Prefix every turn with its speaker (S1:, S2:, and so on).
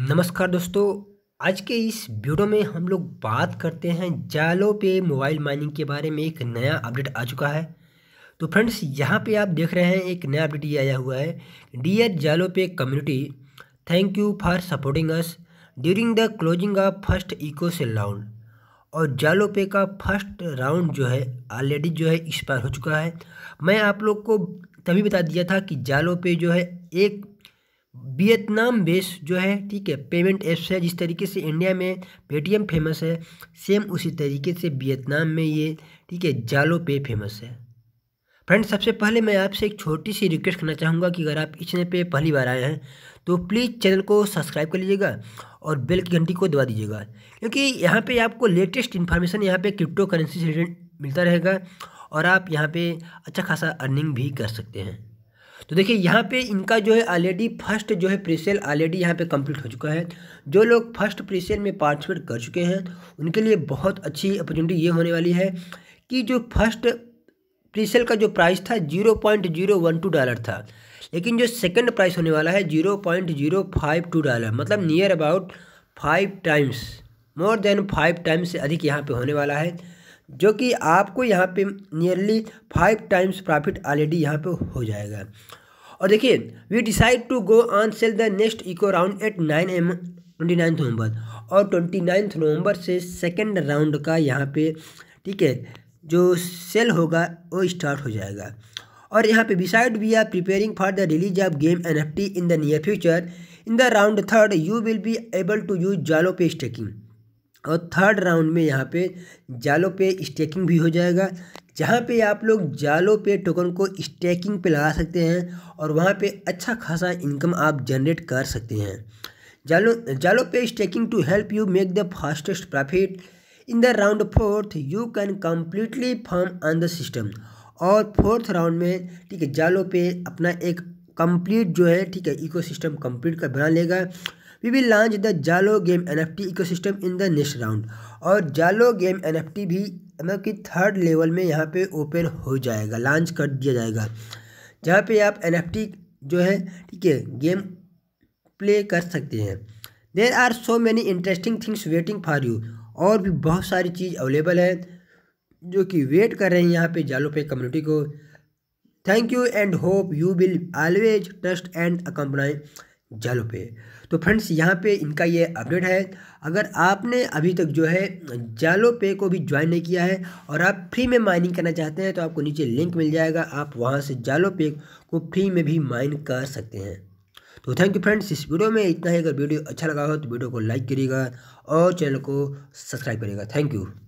S1: नमस्कार दोस्तों आज के इस वीडियो में हम लोग बात करते हैं जालो पे मोबाइल माइनिंग के बारे में एक नया अपडेट आ चुका है तो फ्रेंड्स यहाँ पे आप देख रहे हैं एक नया अपडेट ये आया हुआ है dear Zalo Pay community thank you for supporting us during the closing of first ICO sale round और जालो पे का फर्स्ट राउंड जो है ऑलरेडी जो है एक्सपायर हो चुका है मैं आप लोग को तभी बता दिया था कि जालो पे जो है एक वियतनाम बेस जो है ठीक है पेमेंट ऐप्स है जिस तरीके से इंडिया में पेटीएम फेमस है सेम उसी तरीके से वियतनाम में ये ठीक है जालो पे फेमस है फ्रेंड सबसे पहले मैं आपसे एक छोटी सी रिक्वेस्ट करना चाहूँगा कि अगर आप इस पे पहली बार आए हैं तो प्लीज़ चैनल को सब्सक्राइब कर लीजिएगा और बेल की घंटी को दबा दीजिएगा क्योंकि यहाँ पे आपको लेटेस्ट इन्फॉर्मेशन यहाँ पे क्रिप्टो करेंसी से मिलता रहेगा और आप यहाँ पे अच्छा खासा अर्निंग भी कर सकते हैं तो देखिए यहाँ पे इनका जो है ऑलरेडी फर्स्ट जो है प्रीसेल ऑलरेडी यहाँ पे कंप्लीट हो चुका है जो लोग फर्स्ट प्रीसेल में पार्टिसिपेट कर चुके हैं उनके लिए बहुत अच्छी अपॉर्चुनिटी ये होने वाली है कि जो फर्स्ट प्रीसेल का जो प्राइस था zero point zero one two dollar था लेकिन जो सेकेंड प्राइस होने वाला है zero point zero five two dollar मतलब near about five times more than five times से अधिक यहाँ पे होने वाला है जो कि आपको यहाँ पे nearly five times profit already यहाँ पे हो जाएगा और देखिए we decide to go on sale the next ICO round at nine AM twenty ninth November और ट्वेंटी नाइन्थ नवंबर से सेकेंड राउंड का यहाँ पे ठीक है जो सेल होगा वो स्टार्ट हो जाएगा और यहाँ पे beside we are preparing for the release of game N F T in the near future in the round third you will be able to use जालो पे स्टेकिंग और थर्ड राउंड में यहाँ पे जालों पे स्टेकिंग भी हो जाएगा जहाँ पे आप लोग जालों पे टोकन को स्टेकिंग पे लगा सकते हैं और वहाँ पे अच्छा खासा इनकम आप जनरेट कर सकते हैं जालों जालो पे staking to help you make the fastest profit in the round fourth you can completely farm on the system और फोर्थ राउंड में ठीक है जालों पे अपना एक कंप्लीट जो है ठीक है इकोसिस्टम कंप्लीट का बना लेगा we will launch the Zalo game N F eco ecosystem in the next round और Zalo game N F T भी मतलब कि थर्ड लेवल में यहाँ पे ओपन हो जाएगा लॉन्च कर दिया जाएगा जहाँ पे आप एन एफ टी जो है ठीक है गेम प्ले कर सकते हैं there are so many interesting things waiting for you और भी बहुत सारी चीज़ अवेलेबल है जो कि वेट कर रहे हैं यहाँ पे जालो पे कम्युनिटी को thank you and hope you will always trust and accompany Zalo Pay तो फ्रेंड्स यहाँ पे इनका ये अपडेट है अगर आपने अभी तक जो है जालो पे को भी ज्वाइन नहीं किया है और आप फ्री में माइनिंग करना चाहते हैं तो आपको नीचे लिंक मिल जाएगा आप वहाँ से जालो पे को फ्री में भी माइन कर सकते हैं तो थैंक यू फ्रेंड्स इस वीडियो में इतना ही अगर वीडियो अच्छा लगा हो तो वीडियो को लाइक करिएगा और चैनल को सब्सक्राइब करिएगा थैंक यू